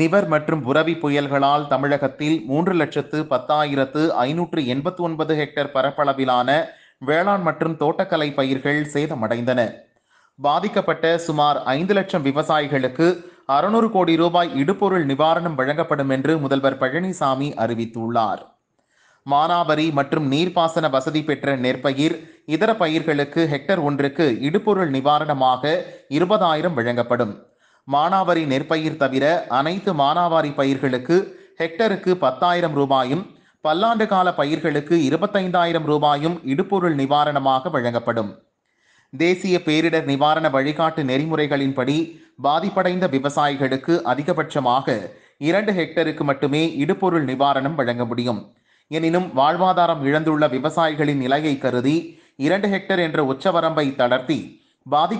நிவர் மற்றும் புரவி புயல்களால் தமிழகத்தில் மூன்று லட்சத்து பத்தாயிரத்து ஐநூற்று எண்பத்தி ஒன்பது ஹெக்டேர் பரப்பளவிலான வேளாண் மற்றும் தோட்டக்கலை பயிர்கள் சேதமடைந்தன பாதிக்கப்பட்ட சுமார் ஐந்து லட்சம் விவசாயிகளுக்கு அறுநூறு கோடி ரூபாய் இடுபொருள் நிவாரணம் வழங்கப்படும் என்று முதல்வர் பழனிசாமி அறிவித்துள்ளார் மானாவரி மற்றும் நீர்ப்பாசன வசதி பெற்ற நெற்பயிர் இதர பயிர்களுக்கு ஹெக்டர் ஒன்றுக்கு இடுபொருள் நிவாரணமாக இருபதாயிரம் வழங்கப்படும் மானாவாரி நெற்பயிர் தவிர அனைத்து மானாவாரி பயிர்களுக்கு ஹெக்டருக்கு பத்தாயிரம் ரூபாயும் பல்லாண்டு கால பயிர்களுக்கு இருபத்தைந்தாயிரம் ரூபாயும் இடுப்பொருள் நிவாரணமாக வழங்கப்படும் தேசிய பேரிடர் நிவாரண வழிகாட்டு நெறிமுறைகளின்படி பாதிப்படைந்த விவசாயிகளுக்கு அதிகபட்சமாக இரண்டு ஹெக்டருக்கு மட்டுமே இடுபொருள் நிவாரணம் வழங்க முடியும் எனினும் வாழ்வாதாரம் இழந்துள்ள விவசாயிகளின் நிலையை கருதி இரண்டு ஹெக்டர் என்ற உச்சவரம்பை தளர்த்தி பாதி